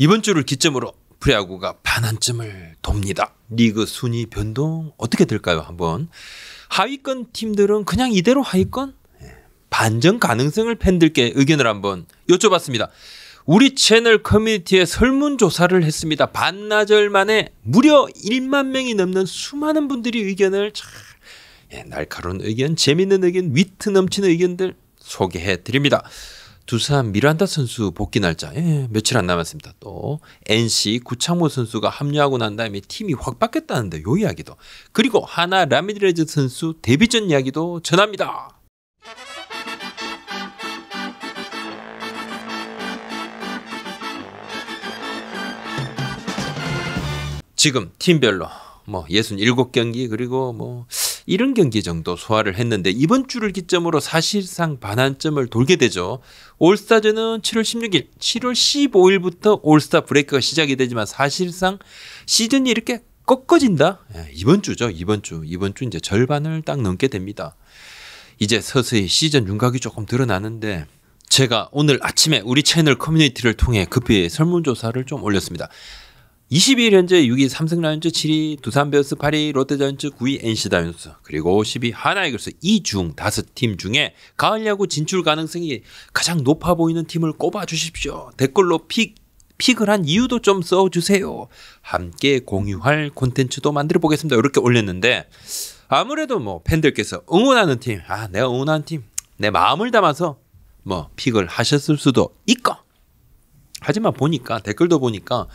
이번 주를 기점으로 프리야구가 반환점을 돕니다. 리그 순위 변동 어떻게 될까요? 한번 하위권 팀들은 그냥 이대로 하위권 예. 반전 가능성을 팬들께 의견을 한번 여쭤봤습니다. 우리 채널 커뮤니티에 설문조사를 했습니다. 반나절 만에 무려 1만 명이 넘는 수많은 분들이 의견을 참 예, 날카로운 의견, 재밌는 의견, 위트 넘치는 의견들 소개해 드립니다. 두산 미란다 선수 복귀 날짜 예, 며칠 안 남았습니다. 또 NC 구창모 선수가 합류하고 난 다음에 팀이 확 바뀌었다는데 요 이야기도 그리고 하나 라미드레즈 선수 데뷔전 이야기도 전합니다. 지금 팀별로 뭐 예순 경기 그리고 뭐 이런 경기 정도 소화를 했는데 이번 주를 기점으로 사실상 반환점을 돌게 되죠. 올스타전은 7월 16일, 7월 15일부터 올스타 브레이크가 시작이 되지만 사실상 시즌이 이렇게 꺾어진다? 예, 이번 주죠. 이번 주. 이번 주 이제 절반을 딱 넘게 됩니다. 이제 서서히 시즌 윤곽이 조금 드러나는데 제가 오늘 아침에 우리 채널 커뮤니티를 통해 급히 설문조사를 좀 올렸습니다. 22일 현재 6위 삼성 라이온즈, 7위 두산 베어스, 8위 롯데자이언츠, 9위 NC 다이노스, 그리고 10위 하나이글스 이 중 다섯 팀 중에 가을 야구 진출 가능성이 가장 높아 보이는 팀을 꼽아 주십시오. 댓글로 픽 픽을 한 이유도 좀 써주세요. 함께 공유할 콘텐츠도 만들어 보겠습니다. 이렇게 올렸는데 아무래도 뭐 팬들께서 응원하는 팀, 아 내가 응원하는 팀, 내 마음을 담아서 뭐 픽을 하셨을 수도 있고 하지만 보니까 댓글도 보니까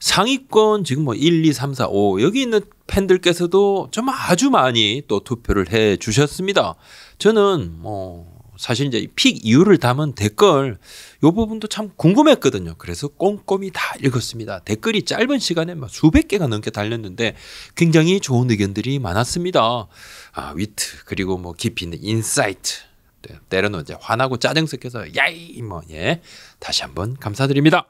상위권 지금 뭐 1, 2, 3, 4, 5 여기 있는 팬들께서도 좀 아주 많이 또 투표를 해 주셨습니다. 저는 뭐 사실 이제 픽 이유를 담은 댓글 요 부분도 참 궁금했거든요. 그래서 꼼꼼히 다 읽었습니다. 댓글이 짧은 시간에 막 수백 개가 넘게 달렸는데 굉장히 좋은 의견들이 많았습니다. 아, 위트 그리고 뭐 깊이 있는 인사이트 네, 때로는 이제 화나고 짜증 섞여서 야이 뭐예 다시 한번 감사드립니다.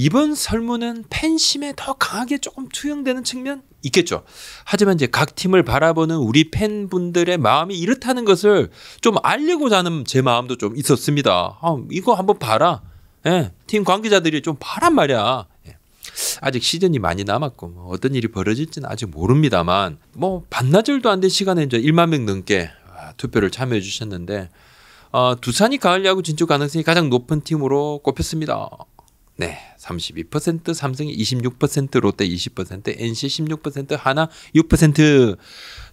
이번 설문은 팬심에 더 강하게 조금 투영되는 측면 있겠죠. 하지만 이제 각 팀을 바라보는 우리 팬분들의 마음이 이렇다는 것을 좀 알리고자 하는 제 마음도 좀 있었습니다. 아, 이거 한번 봐라. 예, 팀 관계자들이 좀 봐란 말이야. 예. 아직 시즌이 많이 남았고 뭐 어떤 일이 벌어질지는 아직 모릅니다만 뭐 반나절도 안 된 시간에 이제 1만 명 넘게 아, 투표를 참여해 주셨는데 어, 두산이 가을 야구 진출 가능성이 가장 높은 팀으로 꼽혔습니다. 네, 32% 삼성이 26% 롯데 20% NC 16% 하나 6%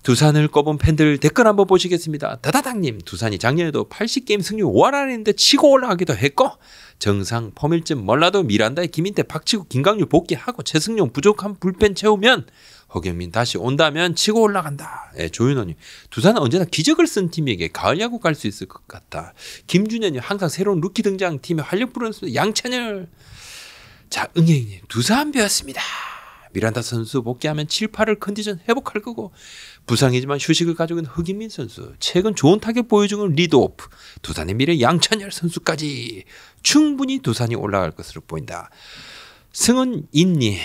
두산을 꼽은 팬들 댓글 한번 보시겠습니다. 다다닥님 두산이 작년에도 80게임 승률 할안했는데 치고 올라가기도 했고 정상 포밀쯤 몰라도 미란다에 김인태 박치고 김강률 복귀하고 최승용 부족한 불펜 채우면 허경민 다시 온다면 치고 올라간다. 예, 조윤호님 두산은 언제나 기적을 쓴 팀에게 가을 야구 갈 수 있을 것 같다. 김준현님 항상 새로운 루키 등장 팀의 활력 불어서 양찬열 자, 은애이님 두산 배웠습니다. 미란다 선수 복귀하면 7, 8월 컨디션 회복할 거고 부상이지만 휴식을 가지고 있는 흑인민 선수 최근 좋은 타격 보여주는 리드오프 두산의 미래 양찬열 선수까지 충분히 두산이 올라갈 것으로 보인다. 승은인님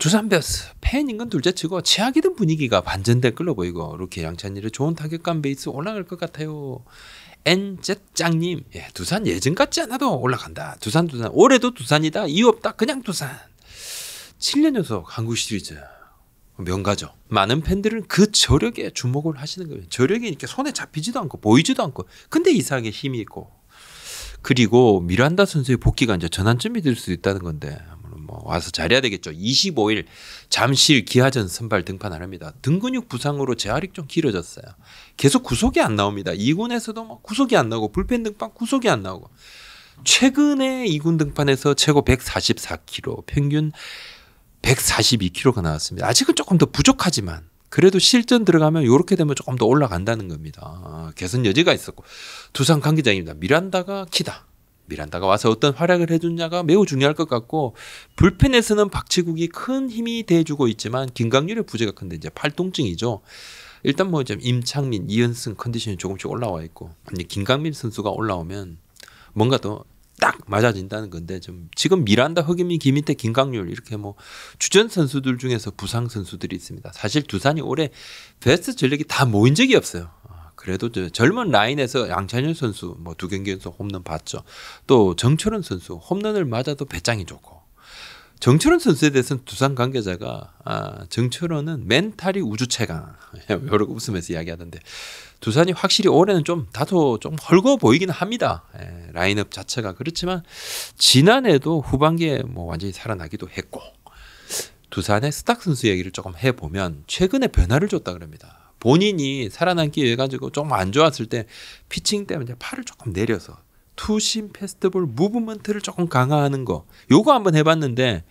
두산베어스 팬인 건 둘째치고 최악이든 분위기가 반전될 걸로 보이고 이렇게 양찬일의 좋은 타격감 베이스 올라갈 것 같아요. 엔젯짱님 예, 두산 예전 같지 않아도 올라간다. 두산 두산 올해도 두산이다. 이유 없다. 그냥 두산. 7년 연속 한국 시리즈 명가죠. 많은 팬들은 그 저력에 주목을 하시는 거예요. 저력이 이렇게 손에 잡히지도 않고 보이지도 않고 근데 이상하게 힘이 있고 그리고 미란다 선수의 복귀가 이제 전환점이 될 수 있다는 건데 뭐 와서 잘해야 되겠죠. 25일 잠실 기아전 선발 등판안 합니다. 등근육 부상으로 재활이 좀 길어졌어요. 계속 구속이 안 나옵니다. 2군에서도 막 뭐 구속이 안 나오고 불펜 등판 구속이 안 나오고 최근에 2군 등판에서 최고 144kg 평균 142kg가 나왔습니다. 아직은 조금 더 부족하지만 그래도 실전 들어가면 이렇게 되면 조금 더 올라간다는 겁니다. 아, 개선 여지가 있었고 두산 관계자입니다. 미란다가 키다. 미란다가 와서 어떤 활약을 해줬냐가 매우 중요할 것 같고 불펜에서는 박치국이 큰 힘이 돼주고 있지만 김강률의 부재가 큰데 이제 팔통증이죠. 일단 뭐지 임창민, 이현승 컨디션이 조금씩 올라와 있고 이제 김강민 선수가 올라오면 뭔가 더 딱 맞아진다는 건데 좀 지금 미란다, 허기민, 김인태, 김강률 이렇게 뭐 주전 선수들 중에서 부상 선수들이 있습니다. 사실 두산이 올해 베스트 전력이 다 모인 적이 없어요. 그래도 젊은 라인에서 양찬현 선수 뭐두 경기에서 홈런 봤죠. 또 정철은 선수 홈런을 맞아도 배짱이 좋고 정철은 선수에 대해서는 두산 관계자가 아, 정철은은 멘탈이 우주 최강 이러고 웃으면서 이야기하던데 두산이 확실히 올해는 좀 다소 좀 헐거 보이기는 합니다. 예, 라인업 자체가 그렇지만 지난해도 후반기에 뭐 완전히 살아나기도 했고 두산의 스탁 선수 얘기를 조금 해보면 최근에 변화를 줬다 그럽니다. 본인이 살아남기 위해 가지고 조금 안 좋았을 때 피칭 때문에 팔을 조금 내려서 투심 페스트볼 무브먼트를 조금 강화하는 거 요거 한번 해봤는데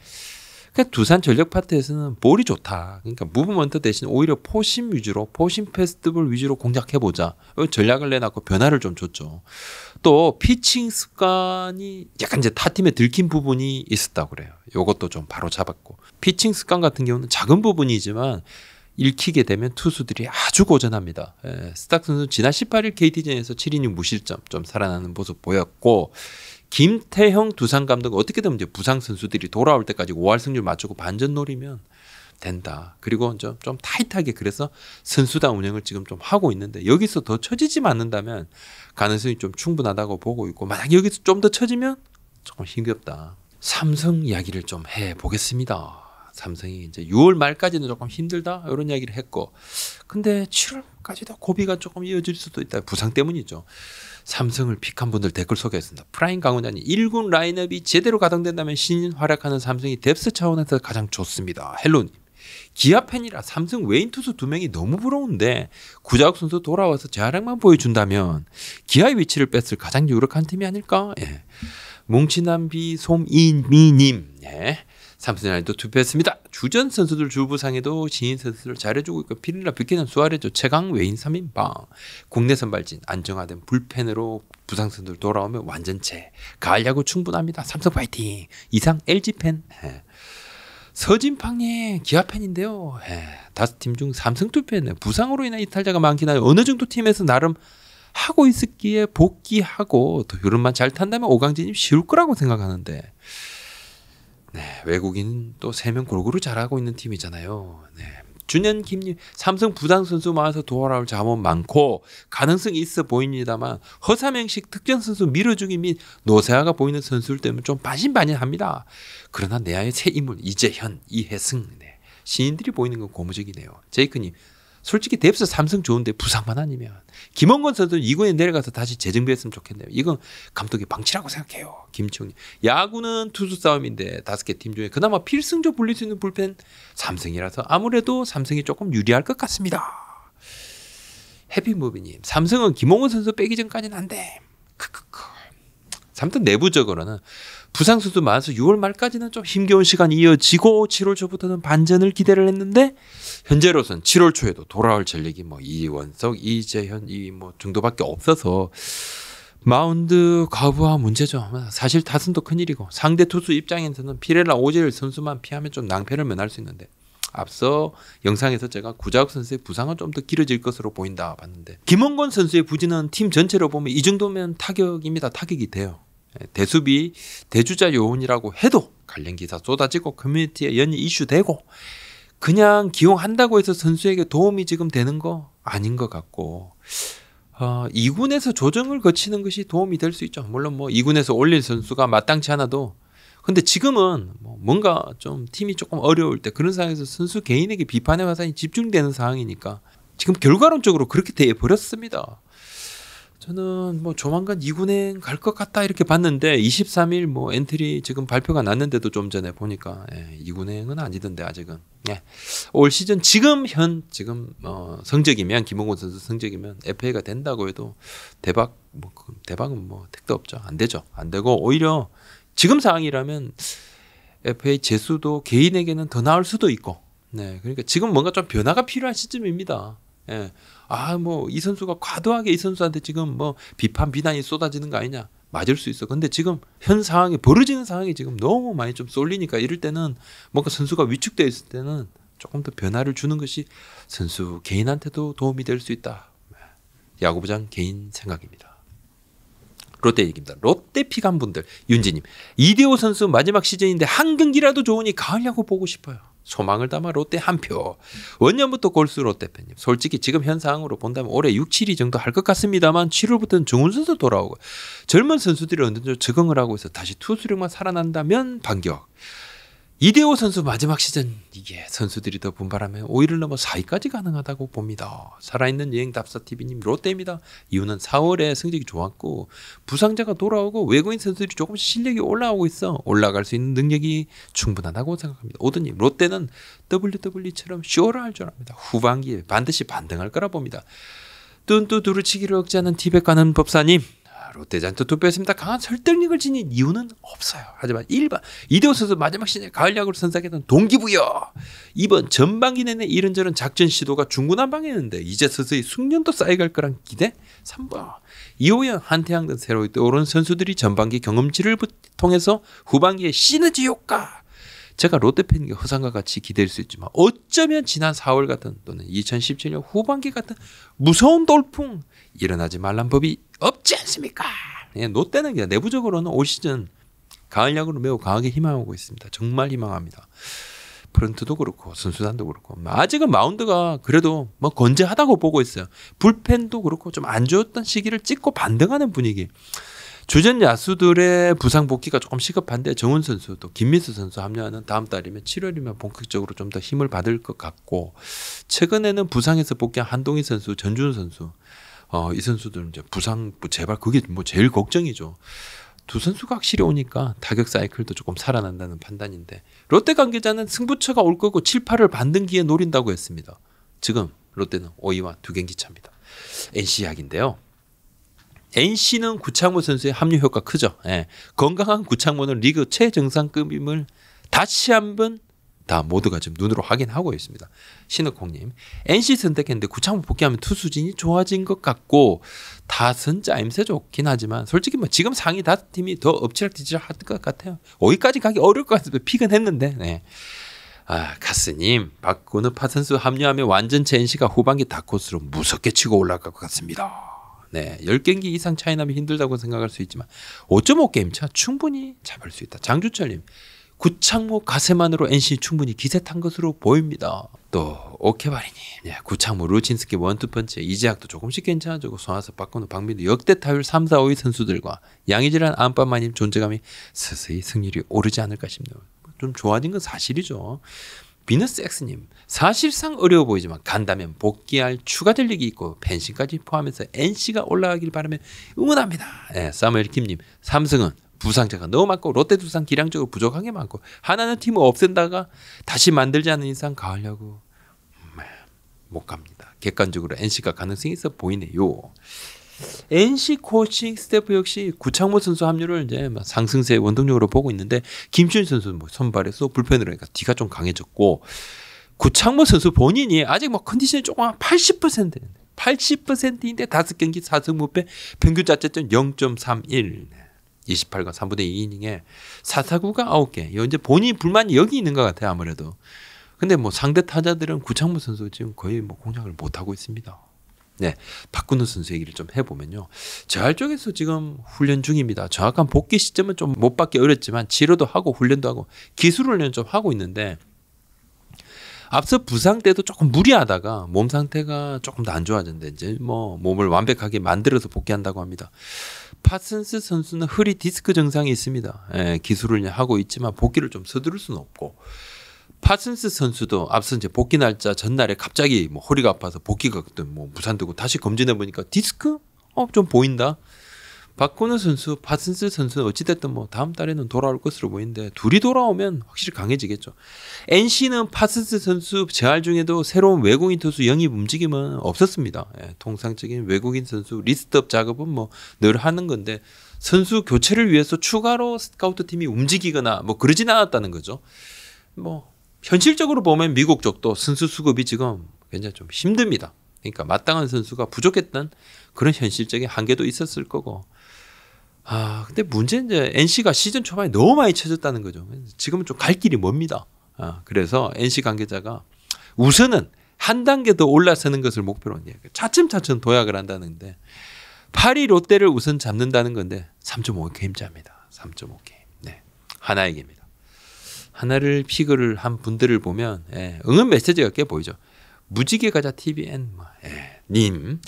그냥 두산 전력 파트에서는 볼이 좋다. 그러니까 무브먼트 대신 오히려 포심 위주로 포심 페스트볼 위주로 공략해 보자. 어, 전략을 내놨고 변화를 좀 줬죠. 또 피칭 습관이 약간 이제 타 팀에 들킨 부분이 있었다 그래요. 요것도 좀 바로 잡았고 피칭 습관 같은 경우는 작은 부분이지만 읽히게 되면 투수들이 아주 고전합니다. 예, 스탁 선수 지난 18일 KT전에서 7이닝 무실점 좀 살아나는 모습 보였고 김태형 두산 감독은 어떻게 되 이제 부상 선수들이 돌아올 때까지 5할 승률 맞추고 반전 노리면 된다. 그리고 좀, 좀 타이트하게 그래서 선수단 운영을 지금 좀 하고 있는데 여기서 더 처지지 않는다면 가능성이 좀 충분하다고 보고 있고 만약 여기서 좀 더 처지면 조금 힘겹다. 삼성 이야기를 좀 해보겠습니다. 삼성이 이제 6월 말까지는 조금 힘들다 이런 이야기를 했고 근데 7월까지도 고비가 조금 이어질 수도 있다 부상 때문이죠. 삼성을 픽한 분들 댓글 소개했습니다. 프라임 강원자님 일군 라인업이 제대로 가동된다면 신인 활약하는 삼성이 뎁스 차원에서 가장 좋습니다. 헬로님 기아 팬이라 삼성 외인 투수 두 명이 너무 부러운데 구자욱 선수 돌아와서 재활약만 보여준다면 기아의 위치를 뺐을 가장 유력한 팀이 아닐까? 예. 뭉친남비 솜이미님 예. 삼성이란도 투표했습니다. 주전 선수들 주부상에도 신인 선수를 잘해주고 있고 피릴라 비키는 수아레조 최강 외인 3인방 국내 선발진 안정화된 불펜으로 부상 선수들 돌아오면 완전체 가을 야구 충분합니다. 삼성 파이팅 이상 LG 팬 예. 서진팡의 기아 팬인데요. 예. 다섯 팀 중 삼성 투표에는 부상으로 인한 이탈자가 많긴 하요 어느 정도 팀에서 나름 하고 있었기에 복귀하고 또 여름만 잘 탄다면 오강진이 쉬울 거라고 생각하는데 네, 외국인 또 세 명 골고루 잘하고 있는 팀이잖아요. 네. 준현 김님 삼성 부상 선수 많아서 돌아올 자원 많고 가능성 있어 보입니다만 허삼행식 특정 선수 밀어주기 및 노세아가 보이는 선수일 때문에 좀 반신반의합니다. 그러나 내야의 새 인물 이재현, 이혜승 네. 신인들이 보이는 건 고무적이네요. 제이크님 솔직히 뎁스 삼성 좋은데 부상만 아니면 김원건 선수 는 이군에 내려가서 다시 재정비했으면 좋겠네요. 이건 감독의 방치라고 생각해요. 김치이 야구는 투수 싸움인데 다섯 개 팀 중에 그나마 필승조 불릴 수 있는 불펜 삼성이라서 아무래도 삼성이 조금 유리할 것 같습니다. 해피무비님 삼성은 김홍건 선수 빼기 전까지는 안 돼. 크크크. 아무 내부적으로는 부상수도 많아서 6월 말까지는 좀 힘겨운 시간이 이어지고 7월 초부터는 반전을 기대를 했는데 현재로서는 7월 초에도 돌아올 전력이 뭐 이원석, 이재현 이뭐 정도밖에 없어서 마운드 거부와 문제죠. 사실 타순도 큰일이고 상대 투수 입장에서는 피레라 오재일 선수만 피하면 좀 낭패를 면할 수 있는데 앞서 영상에서 제가 구자욱 선수의 부상은 좀 더 길어질 것으로 보인다 봤는데 김원건 선수의 부진은 팀 전체로 보면 이 정도면 타격입니다. 타격이 돼요. 대수비 대주자 요원이라고 해도 관련 기사 쏟아지고 커뮤니티에 연이 이슈되고 그냥 기용한다고 해서 선수에게 도움이 지금 되는 거 아닌 것 같고 어, 2군에서 조정을 거치는 것이 도움이 될 수 있죠. 물론 뭐 2군에서 올릴 선수가 마땅치 않아도 근데 지금은 뭐 뭔가 좀 팀이 조금 어려울 때 그런 상황에서 선수 개인에게 비판의 화산이 집중되는 상황이니까 지금 결과론적으로 그렇게 돼 버렸습니다. 저는 뭐 조만간 2군에갈것 같다 이렇게 봤는데 23일 뭐 엔트리 지금 발표가 났는데도 좀 전에 보니까 예, 2군행은 아니던데 아직은 예. 올 시즌 지금 현 지금 어 성적이면 김홍곤 선수 성적이면 FA가 된다고 해도 대박 뭐 그 대박은 뭐 택도 없죠 안 되죠 안 되고 오히려 지금 상황이라면 FA 재수도 개인에게는 더 나을 수도 있고 네 그러니까 지금 뭔가 좀 변화가 필요한 시점입니다 예. 아, 뭐, 이 선수가 과도하게 이 선수한테 지금 뭐, 비판, 비난이 쏟아지는 거 아니냐. 맞을 수 있어. 근데 지금 현 상황이, 벌어지는 상황이 지금 너무 많이 좀 쏠리니까 이럴 때는 뭔가 선수가 위축되어 있을 때는 조금 더 변화를 주는 것이 선수 개인한테도 도움이 될 수 있다. 예. 야구부장 개인 생각입니다. 롯데 얘기입니다. 롯데 피감분들 윤지님 이대호 선수 마지막 시즌인데 한 경기라도 좋으니 가을 야구 보고 싶어요. 소망을 담아 롯데 한 표. 원년부터 골수 롯데 팬님. 솔직히 지금 현상으로 본다면 올해 6, 7위 정도 할 것 같습니다만 7월부터는 중훈 선수 돌아오고 젊은 선수들이 어느 정도 적응을 하고 있어 다시 투수력만 살아난다면 반격. 이대호 선수 마지막 시즌 이게 선수들이 더 분발하면 5위를 넘어 4위까지 가능하다고 봅니다. 살아있는 여행 답사 TV님 롯데입니다. 이유는 4월에 성적이 좋았고 부상자가 돌아오고 외국인 선수들이 조금씩 실력이 올라오고 있어 올라갈 수 있는 능력이 충분하다고 생각합니다. 오드님 롯데는 WWE처럼 쇼를 할 줄 압니다. 후반기에 반드시 반등할 거라 봅니다. 뚠뚜 두루치기를 억제하는 티벳 가는 법사님 롯데자투 투표했습니다. 강한 설득력을 지닌 이유는 없어요. 하지만 1번 이대호 선수 마지막 시즌에 가을 야구를 선사했던 동기부여. 2번 전반기 내내 이런저런 작전 시도가 중구난방했는데 이제 서서히 숙련도 쌓여갈 거란 기대. 3번 이호연, 한태양 등 새로 떠오른 선수들이 전반기 경험치를 통해서 후반기에 시너지 효과. 제가 롯데 팬에 허상과 같이 기대수 있지만 어쩌면 지난 4월 같은 또는 2017년 후반기 같은 무서운 돌풍 일어나지 말란 법이 없지 않습니까? 예, 롯데는 그냥 내부적으로는 올 시즌 가을 야구를 매우 강하게 희망하고 있습니다. 정말 희망합니다. 프런트도 그렇고 선수단도 그렇고 아직은 마운드가 그래도 뭐 건재하다고 보고 있어요. 불펜도 그렇고 좀 안 좋았던 시기를 찍고 반등하는 분위기. 주전 야수들의 부상 복귀가 조금 시급한데 정훈 선수 또 김민수 선수 합류하는 다음 달이면 7월이면 본격적으로 좀 더 힘을 받을 것 같고 최근에는 부상에서 복귀한 한동희 선수, 전준 선수 어, 이 선수들 이제 부상 제발 뭐 그게 뭐 제일 걱정이죠. 두 선수가 확실히 오니까 타격 사이클도 조금 살아난다는 판단인데 롯데 관계자는 승부처가 올 거고 7, 8을 반등기에 노린다고 했습니다. 지금 롯데는 5위와 두 경기 차입니다. NC 약인데요. NC는 구창모 선수의 합류 효과 크죠. 예. 건강한 구창모는 리그 최정상급임을 다시 한번 다 모두가 지금 눈으로 확인하고 있습니다. 신흑홍님, NC 선택했는데 구창모 복귀하면 투수진이 좋아진 것 같고 다 선자 임세 좋긴 하지만 솔직히 뭐 지금 상위 다 팀이 더 엎치락뒤치락 할것 같아요. 5위까지 가기 어려울 것 같은데 픽은 했는데. 네. 아, 가스님, 박근우 파선수 합류하면 완전체 NC가 후반기 다코스로 무섭게 치고 올라갈 것 같습니다. 네, 10경기 이상 차이 나면 힘들다고 생각할 수 있지만 5.5게임 차 충분히 잡을 수 있다. 장주철님, 구창모 가세만으로 NC 충분히 기세 탄 것으로 보입니다. 또 오케바리님, 예, 구창모, 루친스키 원투펀치, 이재학도 조금씩 괜찮아지고 손아섭, 박건우, 박민우 역대 타율 3, 4, 5위 선수들과 양의지란 안빠마님 존재감이 서서히 승률이 오르지 않을까 싶네요. 뭐 좀 좋아진 건 사실이죠. 비너스엑님 사실상 어려워 보이지만 간다면 복귀할 추가 전력이 있고 펜싱까지 포함해서 NC가 올라가길 바라며 응원합니다. 예, 사무엘 김님 삼성은 부상자가 너무 많고 롯데 두산 기량적으로 부족한 게 많고 하나는 팀을 없앤다가 다시 만들지 않는 이상 가을야구 못 갑니다. 객관적으로 NC가 가능성이 있어 보이네요. NC 코칭 스태프 역시 구창모 선수 합류를 이제 상승세 원동력으로 보고 있는데 김준 선수뭐 선발에서 불펜으로 니까 뒤가 좀 강해졌고 구창모 선수 본인이 아직 뭐 컨디션이 조금 80% 80%인데 다 경기 4승 무패 평균 자체점 0.31 28과 3분의 2이닝에 사사구가 9개. 이제 본인 불만이 여기 있는 것 같아요. 아무래도. 근데 뭐 상대 타자들은 구창무 선수 지금 거의 뭐 공략을 못 하고 있습니다. 네, 박근우 선수 얘기를 좀 해보면요. 재활 쪽에서 지금 훈련 중입니다. 정확한 복귀 시점은 좀 못 받기 어렵지만 치료도 하고 훈련도 하고 기술 훈련 좀 하고 있는데 앞서 부상 때도 조금 무리하다가 몸 상태가 조금 더 안 좋아졌는데 이제 뭐 몸을 완벽하게 만들어서 복귀한다고 합니다. 파슨스 선수는 허리 디스크 증상이 있습니다. 예, 기술을 하고 있지만 복귀를 좀 서두를 수는 없고 파슨스 선수도 앞선 이제 복귀 날짜 전날에 갑자기 뭐 허리가 아파서 복귀가 뭐 무산되고 다시 검진해 보니까 디스크? 어, 좀 보인다. 박건우 선수, 파슨스 선수는 어찌됐든 뭐 다음 달에는 돌아올 것으로 보이는데 둘이 돌아오면 확실히 강해지겠죠. NC는 파슨스 선수 재활 중에도 새로운 외국인 투수 영입 움직임은 없었습니다. 예, 통상적인 외국인 선수 리스트업 작업은 뭐 늘 하는 건데 선수 교체를 위해서 추가로 스카우트 팀이 움직이거나 뭐 그러진 않았다는 거죠. 뭐 현실적으로 보면 미국 쪽도 선수 수급이 지금 굉장히 좀 힘듭니다. 그러니까 마땅한 선수가 부족했던 그런 현실적인 한계도 있었을 거고 아, 근데 문제는 이제 NC가 시즌 초반에 너무 많이 쳐졌다는 거죠. 지금은 좀 갈 길이 멉니다. 아, 그래서 NC 관계자가 우선은 한 단계 더 올라서는 것을 목표로 이제 차츰차츰 도약을 한다는데 파리 롯데를 우선 잡는다는 건데 3.5게임짜입니다. 3.5게임. 네. 하나의 게입니다 하나를 피그를 한 분들을 보면 예, 응원 메시지가 꽤 보이죠. 무지개 가자 TVN 뭐, 예, 님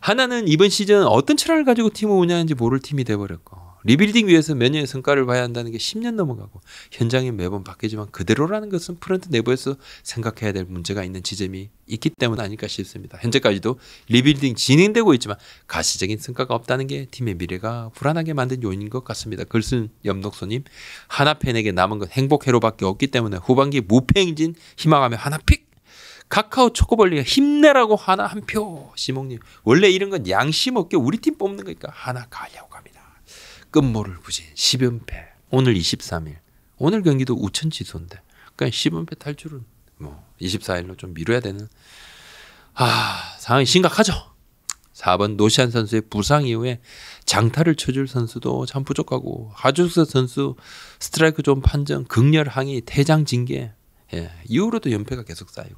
하나는 이번 시즌 어떤 철학을 가지고 팀을 운영하는지 모를 팀이 돼버렸고 리빌딩 위해서 몇 년의 성과를 봐야 한다는 게 10년 넘어가고 현장이 매번 바뀌지만 그대로라는 것은 프런트 내부에서 생각해야 될 문제가 있는 지점이 있기 때문 아닐까 싶습니다. 현재까지도 리빌딩 진행되고 있지만 가시적인 성과가 없다는 게 팀의 미래가 불안하게 만든 요인인 것 같습니다. 글쓴 염독소님 하나 팬에게 남은 건 행복해로밖에 없기 때문에 후반기 무패행진 희망하며 하나 픽 카카오 초코볼리가 힘내라고 하나 한 표. 시몽님 원래 이런 건 양심 없게 우리 팀 뽑는 거니까 하나 가려고 합니다. 끝모를 부진 10연패. 오늘 23일. 오늘 경기도 우천 지소인데. 그러니까 10연패 탈출은 뭐 24일로 좀 미뤄야 되는 아, 상황이 심각하죠. 4번 노시안 선수의 부상 이후에 장타를 쳐줄 선수도 참 부족하고 하주석 선수 스트라이크 존 판정 극렬 항의 퇴장 징계 예, 이후로도 연패가 계속 쌓이고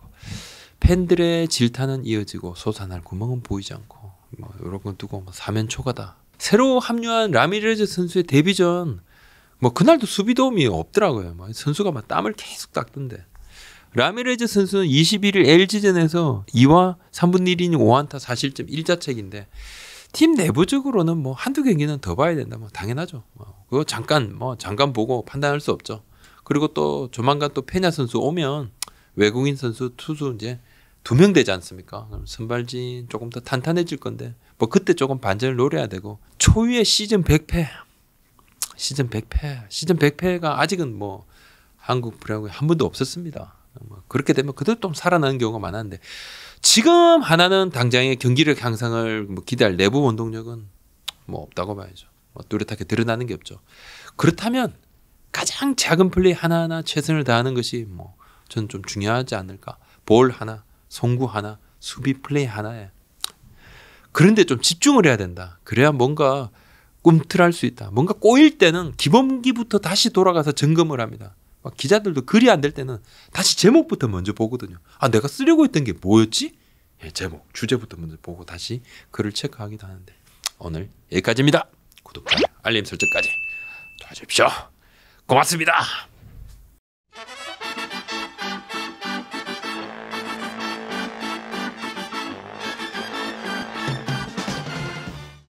팬들의 질타는 이어지고 솟아날 구멍은 보이지 않고 뭐 이런 건 두고 뭐 사면 초과다. 새로 합류한 라미레즈 선수의 데뷔전 뭐 그날도 수비 도움이 없더라고요. 뭐 선수가 막 땀을 계속 닦던데. 라미레즈 선수는 21일 LG전에서 2와 3분 1인 5안타 4실점 1자책인데 팀 내부적으로는 뭐 한두 경기는 더 봐야 된다. 뭐 당연하죠. 뭐 그거 잠깐 뭐 잠깐 보고 판단할 수 없죠. 그리고 또 조만간 또 페냐 선수 오면 외국인 선수 투수 이제 두 명 되지 않습니까? 선발진 조금 더 탄탄해질 건데 뭐 그때 조금 반전을 노려야 되고 초유의 시즌 100패 시즌 100패 시즌 100패가 아직은 뭐 한국 프로야구에 한 번도 없었습니다. 뭐 그렇게 되면 그대로 좀 살아나는 경우가 많았는데 지금 하나는 당장의 경기력 향상을 뭐 기대할 내부 원동력은 뭐 없다고 봐야죠. 뭐 뚜렷하게 드러나는 게 없죠. 그렇다면 가장 작은 플레이 하나하나 최선을 다하는 것이 뭐 저는 좀 중요하지 않을까. 볼 하나, 송구 하나, 수비 플레이 하나에. 그런데 좀 집중을 해야 된다. 그래야 뭔가 꿈틀할 수 있다. 뭔가 꼬일 때는 기본기부터 다시 돌아가서 점검을 합니다. 기자들도 글이 안 될 때는 다시 제목부터 먼저 보거든요. 아, 내가 쓰려고 했던 게 뭐였지? 예, 제목, 주제부터 먼저 보고 다시 글을 체크하기도 하는데 오늘 여기까지입니다. 구독과 알림 설정까지 도와주십시오. 고맙습니다.